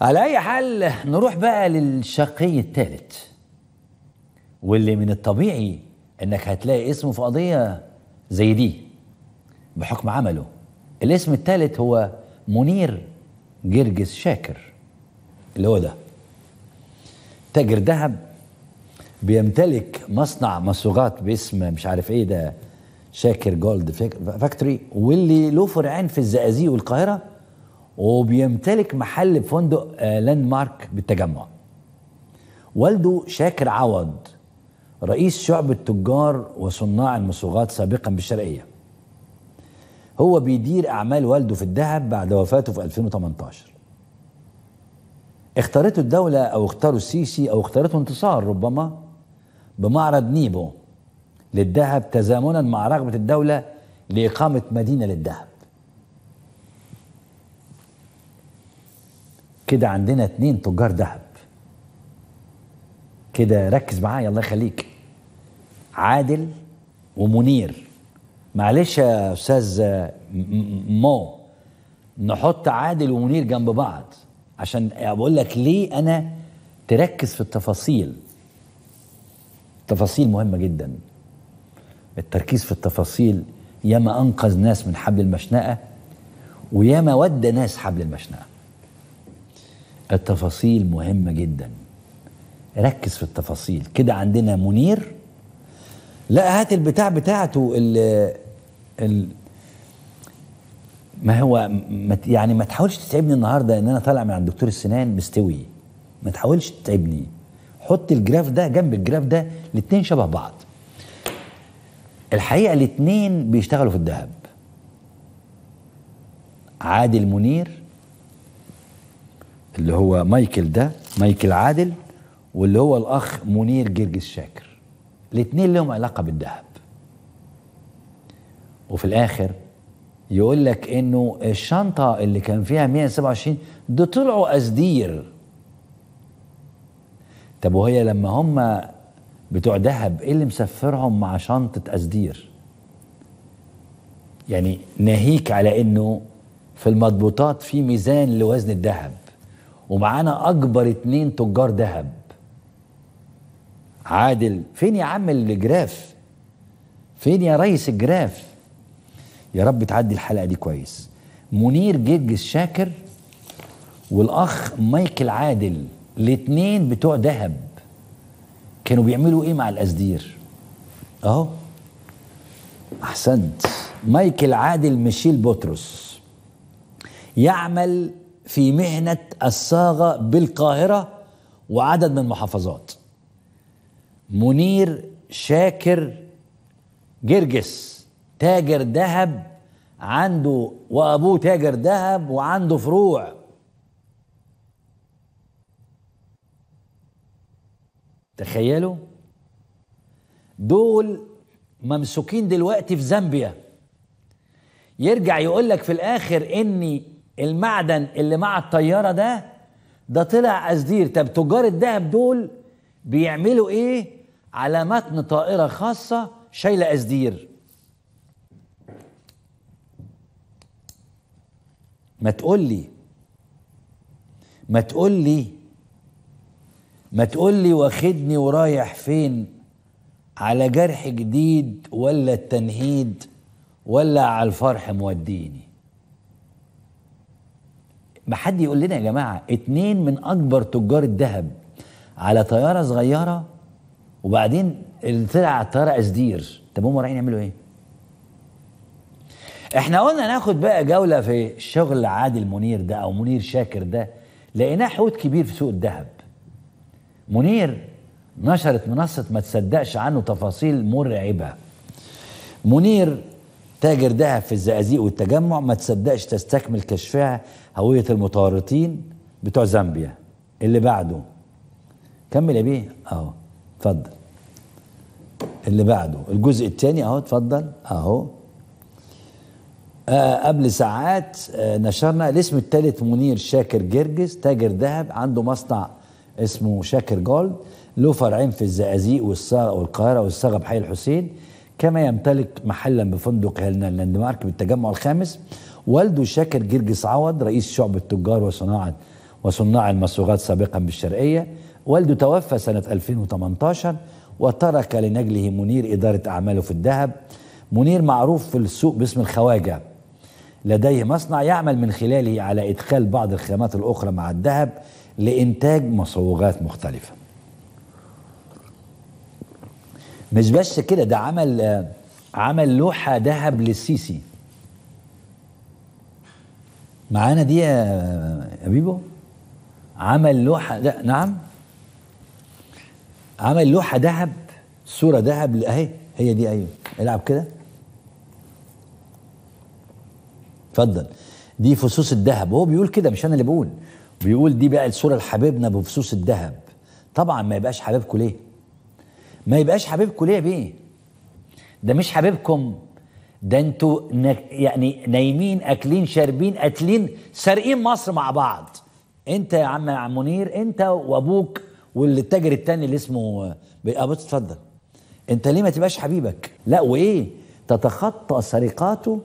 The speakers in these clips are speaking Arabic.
على اي حال نروح بقى للشقي الثالث واللي من الطبيعي انك هتلاقي اسمه في قضيه زي دي بحكم عمله الاسم الثالث هو منير جرجس شاكر اللي هو ده تاجر ذهب بيمتلك مصنع مصوغات باسم مش عارف ايه ده شاكر جولد فاكتوري واللي له فرعين في الزقازيق والقاهره وبيمتلك محل بفندق لاند مارك بالتجمع والده شاكر عوض رئيس شعب التجار وصناع المصوغات سابقا بالشرقية هو بيدير أعمال والده في الذهب بعد وفاته في 2018 اختارته الدولة أو اختاروا السيسي أو اختارته انتصار ربما بمعرض نيبو للذهب تزامنا مع رغبة الدولة لإقامة مدينة للذهب كده عندنا اتنين تجار ذهب كده ركز معايا الله يخليك عادل ومنير معلش يا استاذ مو نحط عادل ومنير جنب بعض عشان بقول لك ليه انا تركز في التفاصيل تفاصيل مهمه جدا التركيز في التفاصيل ياما انقذ ناس من حبل المشنقه وياما ودى ناس حبل المشنقه التفاصيل مهمة جدا ركز في التفاصيل كده عندنا منير لا هات البتاع بتاعته ال ال ما هو يعني ما تحاولش تتعبني النهارده ان انا طالع من عند دكتور السنان مستوي ما تحاولش تتعبني حط الجراف ده جنب الجراف ده الاثنين شبه بعض الحقيقه الاثنين بيشتغلوا في الذهب عادل منير اللي هو مايكل ده مايكل عادل واللي هو الاخ منير جرجس شاكر الاثنين لهم علاقه بالذهب وفي الاخر يقول لك انه الشنطه اللي كان فيها 127 ده طلعوا اسدير طب وهي لما هم بتوع ذهب ايه اللي مسفرهم مع شنطه اسدير يعني ناهيك على انه في المضبوطات في ميزان لوزن الذهب ومعانا اكبر اتنين تجار ذهب عادل فين يا عم الجراف فين يا ريس الجراف يا رب تعدي الحلقه دي كويس منير جيج الشاكر والاخ مايكل عادل الاتنين بتوع ذهب كانوا بيعملوا ايه مع الاسدير اهو احسنت مايكل عادل ميشيل بطرس يعمل في مهنة الصاغة بالقاهرة وعدد من المحافظات منير شاكر جرجس تاجر ذهب عنده وابوه تاجر ذهب وعنده فروع تخيلوا دول ممسوكين دلوقتي في زامبيا يرجع يقول لك في الاخر اني المعدن اللي مع الطياره ده ده طلع قصدير طب تجار الذهب دول بيعملوا ايه على متن طائره خاصه شايله قصدير ما تقول لي ما تقول لي ما تقول لي واخدني ورايح فين على جرح جديد ولا التنهيد ولا على الفرح موديني ما حد يقول لنا يا جماعه اتنين من اكبر تجار الذهب على طياره صغيره وبعدين اللي طلع على الطياره أسدير طب هم رايحين يعملوا ايه؟ احنا قلنا ناخد بقى جوله في شغل عادل منير ده او منير شاكر ده لقيناه حوت كبير في سوق الذهب منير نشرت منصه ما تصدقش عنه تفاصيل مرعبه منير تاجر ذهب في الزقازيق والتجمع ما تصدقش تستكمل كشفها هوية المتورطين بتوع زامبيا اللي بعده كمل يا بيه اهو اتفضل اللي بعده الجزء الثاني اهو اتفضل اهو آه قبل ساعات آه نشرنا الاسم الثالث منير شاكر جرجس تاجر ذهب عنده مصنع اسمه شاكر جولد له فرعين في الزقازيق والقاهره والصغب بحي الحسين كما يمتلك محلا بفندق هيلنا لاندمارك بالتجمع الخامس والده شاكر جرجس عوض رئيس شعب التجار وصناعة وصناع المصوغات سابقا بالشرقية والده توفى سنة 2018 وترك لنجله منير إدارة أعماله في الذهب منير معروف في السوق باسم الخواجة لديه مصنع يعمل من خلاله على إدخال بعض الخامات الأخرى مع الذهب لإنتاج مصوغات مختلفة مش بس كده ده عمل عمل لوحه ذهب للسيسي معانا دي يا بيبو عمل لوحه ده نعم عمل لوحه ذهب صوره ذهب اهي هي دي ايوه العب كده اتفضل دي فصوص الذهب هو بيقول كده مش انا اللي بقول بيقول دي بقى الصوره لحبيبنا بفصوص الذهب طبعا ما يبقاش حبيبكم ليه ما يبقاش حبيبكم ليه بيه ده مش حبيبكم ده انتوا يعني نايمين اكلين شاربين قاتلين سارقين مصر مع بعض انت يا عم يا عم منير انت وابوك والتاجر التاني اللي اسمه ابو اتفضل انت ليه ما تبقاش حبيبك لا وايه تتخطى سرقاته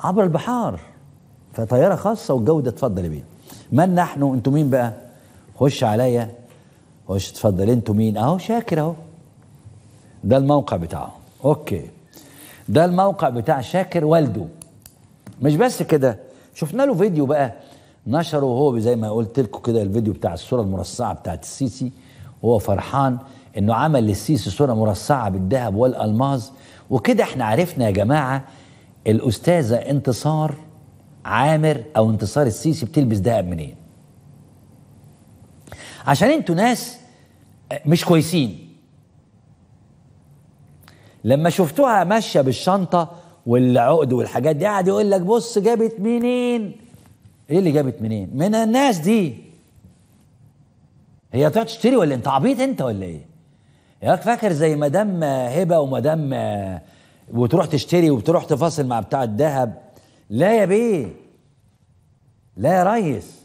عبر البحار فطياره خاصه والجوده اتفضل يا بيه من نحن انتوا مين بقى خش عليا خش اتفضل انتوا مين اهو شاكر اهو ده الموقع بتاعه اوكي ده الموقع بتاع شاكر والده مش بس كده شفنا له فيديو بقى نشره وهو زي ما قلت لكم كده الفيديو بتاع الصوره المرصعه بتاعت السيسي وهو فرحان انه عمل للسيسي صوره مرصعه بالذهب والالماس وكده احنا عرفنا يا جماعه الاستاذه انتصار عامر او انتصار السيسي بتلبس ذهب منين عشان انتوا ناس مش كويسين لما شفتوها ماشيه بالشنطه والعقد والحاجات دي قاعد يقول لك بص جابت منين ايه اللي جابت منين من الناس دي هي تقعد تشتري ولا انت عبيط انت ولا ايه يا فاكر زي مدام هبه ومدام وتروح تشتري وبتروح تفاصل مع بتاع الذهب لا يا بيه لا يا ريس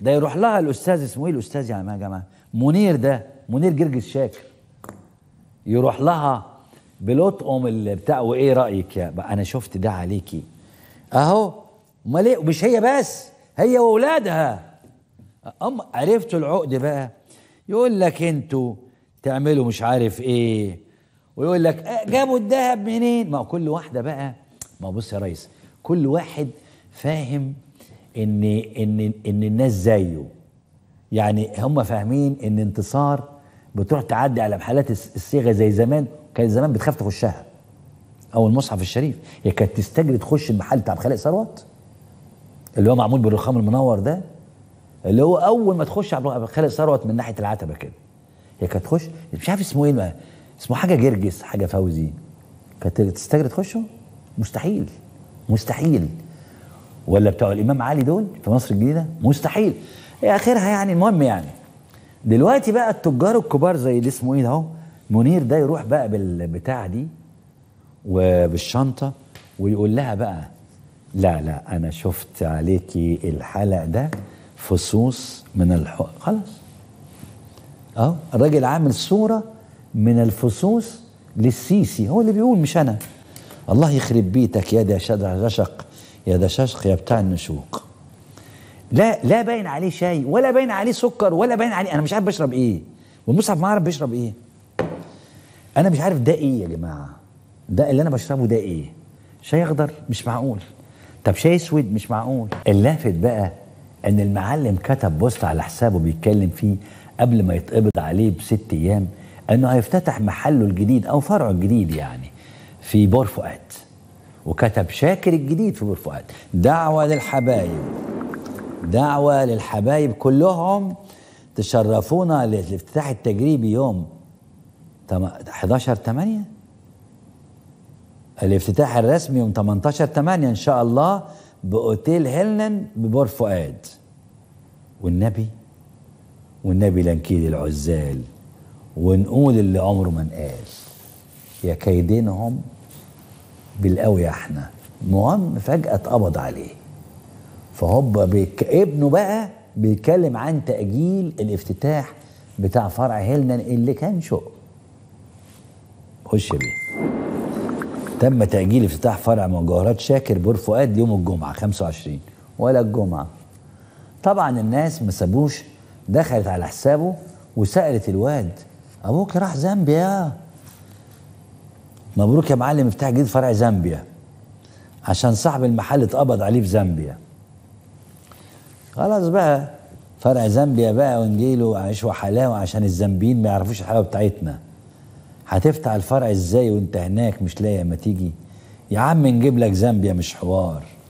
ده يروح لها الاستاذ اسمه ايه الاستاذ يا جماعه منير ده منير جرجس شاكر يروح لها اللي البتاع وايه رايك يا بقى انا شفت ده عليكي اهو امال ايه ومش هي بس هي واولادها أم عرفتوا العقد بقى يقول لك انتوا تعملوا مش عارف ايه ويقول لك آه، جابوا الذهب منين ما كل واحده بقى ما بص يا ريس كل واحد فاهم ان ان ان الناس زيه يعني هم فاهمين ان انتصار بتروح تعدي على محلات الصيغه زي زمان كانت زمان بتخاف تخشها او المصحف الشريف هي كانت تستجري تخش المحل بتاع خالق ثروت اللي هو معمول بالرخام المنور ده اللي هو اول ما تخش عبد خالق ثروت من ناحيه العتبه كده هي كانت تخش مش عارف اسمه ايه اسمه حاجه جرجس حاجه فوزي كانت تستجري تخشه مستحيل مستحيل ولا بتوع الامام علي دول في مصر الجديده مستحيل هي اخرها يعني المهم يعني دلوقتي بقى التجار الكبار زي اللي اسمه ايه ده اهو منير ده يروح بقى بالبتاع دي وبالشنطه ويقول لها بقى لا لا انا شفت عليكي الحلق ده فصوص من الحق خلاص اهو الراجل عامل صوره من الفصوص للسيسي هو اللي بيقول مش انا الله يخرب بيتك يا ده شدع غشق يا ده ششق يا بتاع النشوق لا لا باين عليه شاي ولا باين عليه سكر ولا باين عليه انا مش عارف بشرب ايه والمصحف ما عارف بيشرب ايه انا مش عارف ده ايه يا جماعه ده اللي انا بشربه ده ايه شاي اخضر مش معقول طب شاي اسود مش معقول اللافت بقى ان المعلم كتب بوست على حسابه بيتكلم فيه قبل ما يتقبض عليه بست ايام انه هيفتتح محله الجديد او فرعه الجديد يعني في بور فؤاد وكتب شاكر الجديد في بور فؤاد دعوه للحبايب دعوة للحبايب كلهم تشرفونا للافتتاح التجريبي يوم 11 8 الافتتاح الرسمي يوم 18 8 ان شاء الله باوتيل هيلنن ببور فؤاد والنبي والنبي لنكيد العزال ونقول اللي عمره ما انقال يا كيدينهم بالقوي احنا مهم فجأة اتقبض عليه فهوبا بيك... ابنه بقى بيتكلم عن تأجيل الافتتاح بتاع فرع هيلنان اللي كان شق خش بيه تم تأجيل افتتاح فرع مجوهرات شاكر بور فؤاد يوم الجمعة 25 ولا الجمعة طبعا الناس ما سابوش دخلت على حسابه وسألت الواد أبوك راح زامبيا مبروك يا معلم افتتاح جديد فرع زامبيا عشان صاحب المحل اتقبض عليه في زامبيا خلاص بقى فرع زامبيا بقى وانجيله وعيش وحلاوه عشان الزامبيين ما يعرفوش الحلاوه بتاعتنا هتفتح الفرع ازاي وانت هناك مش لاقي اما تيجي يا عم نجيب لك زامبيا مش حوار